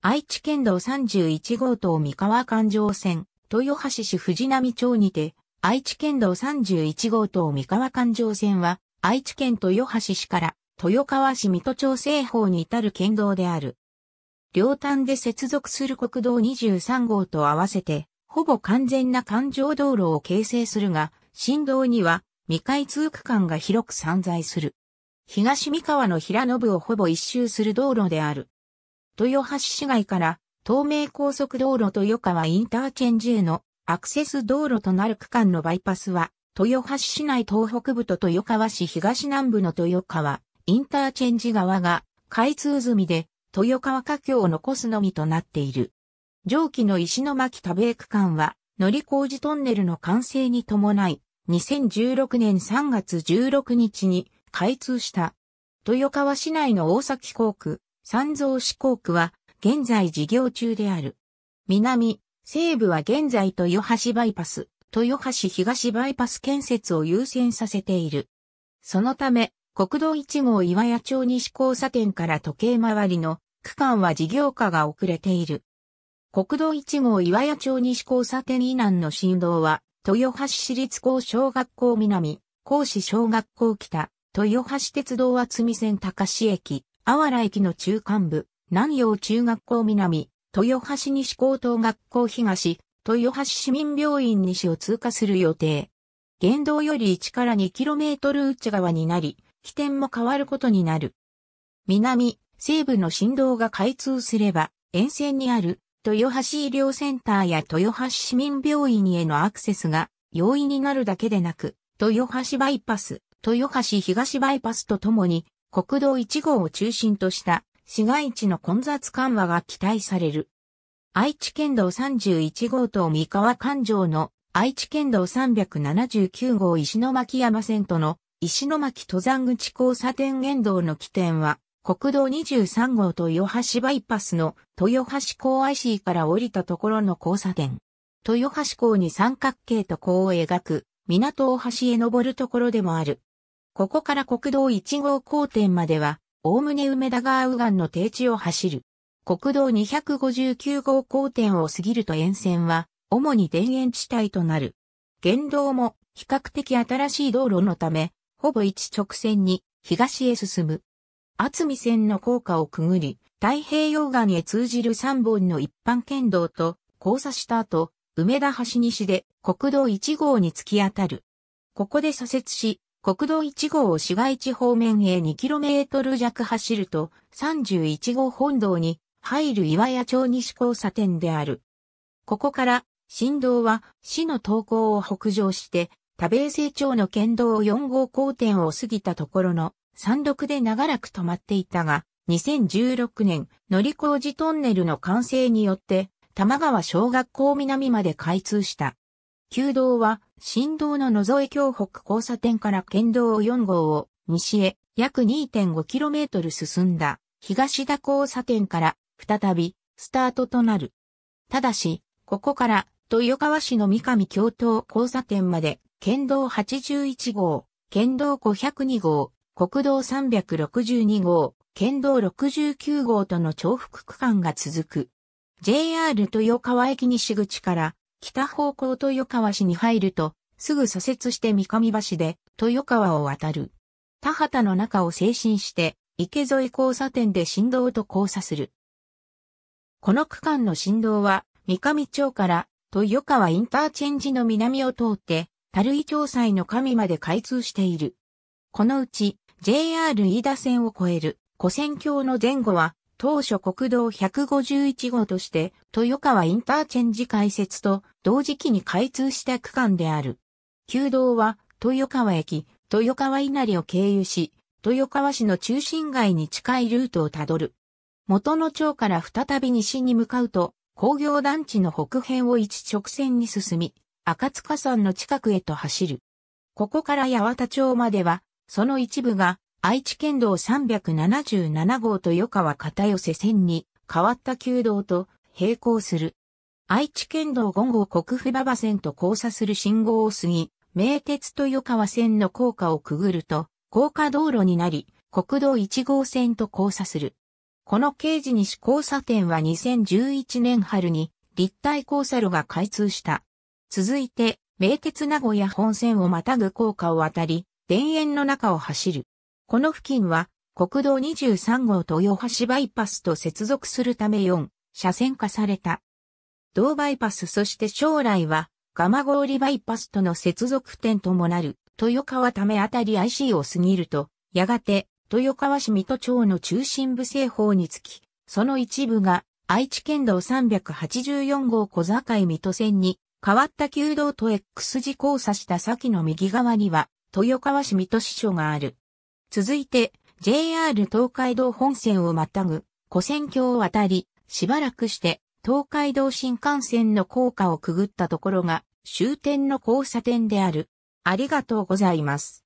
愛知県道31号島三河環状線、豊橋市藤波町にて、愛知県道31号島三河環状線は、愛知県豊橋市から豊川市水戸町西方に至る県道である。両端で接続する国道23号と合わせて、ほぼ完全な環状道路を形成するが、新道には未開通区間が広く散在する。東三河の平野部をほぼ一周する道路である。豊橋市街から東名高速道路豊川インターチェンジへのアクセス道路となる区間のバイパスは、豊橋市内東北部と豊川市東南部の豊川インターチェンジ側が開通済みで、豊川華橋を残すのみとなっている。上記の石巻田米区間は、乗り工事トンネルの完成に伴い、2016年3月16日に開通した。豊川市内の大崎港区、三蔵四港区は現在事業中である。南、西部は現在豊橋バイパス、豊橋東バイパス建設を優先させている。そのため、国道1号岩屋町西交差点から時計回りの区間は事業化が遅れている。国道1号岩屋町西交差点以南の振動は、豊橋市立高小学校南、高市小学校北、豊橋鉄道厚見線高市駅、あわら駅の中間部、南洋中学校南、豊橋西高等学校東、豊橋市民病院西を通過する予定。原道より1から 2km 内側になり、起点も変わることになる。南、西部の振動が開通すれば、沿線にある豊橋医療センターや豊橋市民病院へのアクセスが容易になるだけでなく、豊橋バイパス、豊橋東バイパスとともに国道1号を中心とした市街地の混雑緩和が期待される。愛知県道31号と三河環状の愛知県道379号石巻山線との石巻登山口交差点現道の起点は国道23号と豊橋バイパスの豊橋港 IC から降りたところの交差点。豊橋港に三角形と弧を描く港大橋へ登るところでもある。ここから国道1号交点までは、おおむね梅田川右岸の低地を走る。国道259号交点を過ぎると沿線は、主に田園地帯となる。原道も比較的新しい道路のため、ほぼ一直線に東へ進む。厚見線の高架をくぐり、太平洋岸へ通じる3本の一般県道と交差した後、梅田橋西で国道1号に突き当たる。ここで左折し、国道1号を市街地方面へ 2km 弱走ると31号本道に入る岩屋町西交差点である。ここから新道は市の東港を北上して田米成町の県道4号交点を過ぎたところの山麓で長らく止まっていたが2016年乗り工事トンネルの完成によって玉川小学校南まで開通した。旧道は、新道の野添京北交差点から県道4号を西へ約 2.5km 進んだ東田交差点から再びスタートとなる。ただし、ここから豊川市の三上京東交差点まで県道81号、県道502号、国道362号、県道69号との重複区間が続く。JR 豊川駅西口から北方向豊川市に入ると、すぐ左折して三上橋で豊川を渡る。田畑の中を精神して、池沿い交差点で振動と交差する。この区間の振動は、三上町から豊川インターチェンジの南を通って、樽井町祭の上まで開通している。このうち、JR 飯田線を越える古戦橋の前後は、当初国道151号として、豊川インターチェンジ開設と同時期に開通した区間である。旧道は、豊川駅、豊川稲荷を経由し、豊川市の中心街に近いルートをたどる。元の町から再び西に向かうと、工業団地の北辺を一直線に進み、赤塚山の近くへと走る。ここから八幡町までは、その一部が愛知県道377号と与川片寄線に変わった旧道と並行する。愛知県道5号国府馬場線と交差する信号を過ぎ、名鉄と与川線の高架をくぐると、高架道路になり、国道1号線と交差する。この刑事西交差点は2011年春に立体交差路が開通した。続いて、名鉄名古屋本線をまたぐ高架を渡り、田園の中を走る。この付近は国道23号豊橋バイパスと接続するため4車線化された。同バイパスそして将来は蒲郡バイパスとの接続点ともなる豊川ためあたり IC を過ぎると、やがて豊川市水戸町の中心部西方につき、その一部が愛知県道384号小坂井水戸線に変わった旧道と X 字交差した先の右側には豊川市水戸支所がある。続いて、JR 東海道本線をまたぐ、古線橋を渡り、しばらくして、東海道新幹線の高架をくぐったところが、終点の交差点である。ありがとうございます。